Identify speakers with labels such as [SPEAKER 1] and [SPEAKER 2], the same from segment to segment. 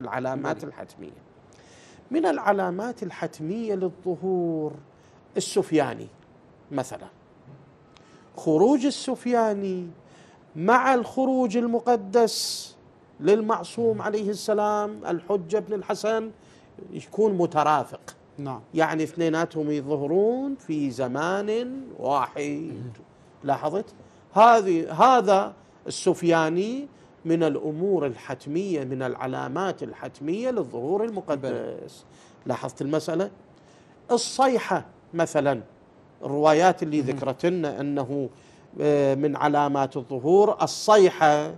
[SPEAKER 1] العلامات نعم. الحتمية من العلامات الحتمية للظهور السفياني مثلا خروج السفياني مع الخروج المقدس للمعصوم عليه السلام الحجة بن الحسن يكون مترافق نعم. يعني اثنيناتهم يظهرون في زمان واحد لاحظت هذه هذا السفياني من الامور الحتميه من العلامات الحتميه للظهور المقدس لاحظت المساله الصيحه مثلا الروايات اللي ذكرت لنا انه آه، من علامات الظهور الصيحه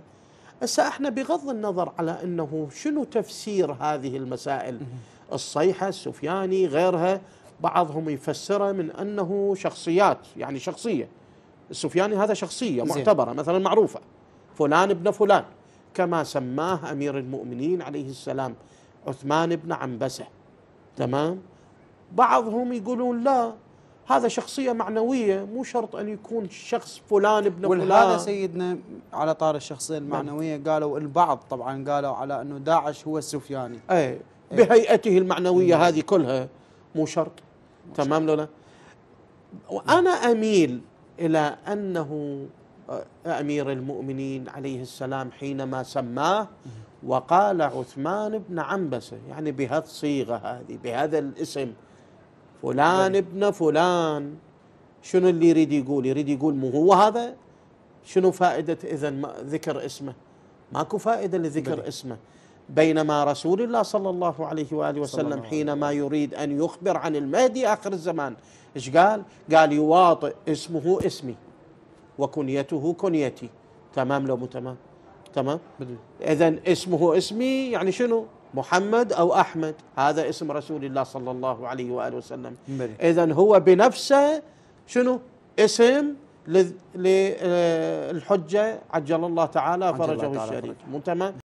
[SPEAKER 1] هسه احنا بغض النظر على انه شنو تفسير هذه المسائل الصيحه السفياني غيرها بعضهم يفسرها من انه شخصيات يعني شخصيه السفياني هذا شخصيه معتبره مثلا معروفه فلان ابن فلان كما سماه امير المؤمنين عليه السلام عثمان بن عنبسه تمام بعضهم يقولون لا هذا شخصية معنوية مو شرط أن يكون شخص فلان ابن فلان ولهذا سيدنا على طار الشخصية المعنوية نعم. قالوا البعض طبعا قالوا على أنه داعش هو السفياني أي, أي بهيئته المعنوية مم. نعم. هذه كلها مو شرط تمام لولا وأنا أميل إلى أنه امير المؤمنين عليه السلام حينما سماه وقال عثمان بن عنبسه يعني بهالصيغه هذه بهذا الاسم فلان ابن فلان شنو اللي يريد يقول يريد يقول مو هو هذا شنو فائدة إذا ذكر اسمه ماكو فائدة لذكر بلي. اسمه بينما رسول الله صلى الله عليه وآله وسلم حينما عليه. يريد أن يخبر عن المهدي آخر الزمان إيش قال قال يواطئ اسمه اسمي وكنيته كنيتي تمام لو مو تمام تمام اذا اسمه اسمي يعني شنو محمد او احمد هذا اسم رسول الله صلى الله عليه واله وسلم اذا هو بنفسه شنو اسم للحجه آه، عجل الله تعالى فرجه الشريف مو تمام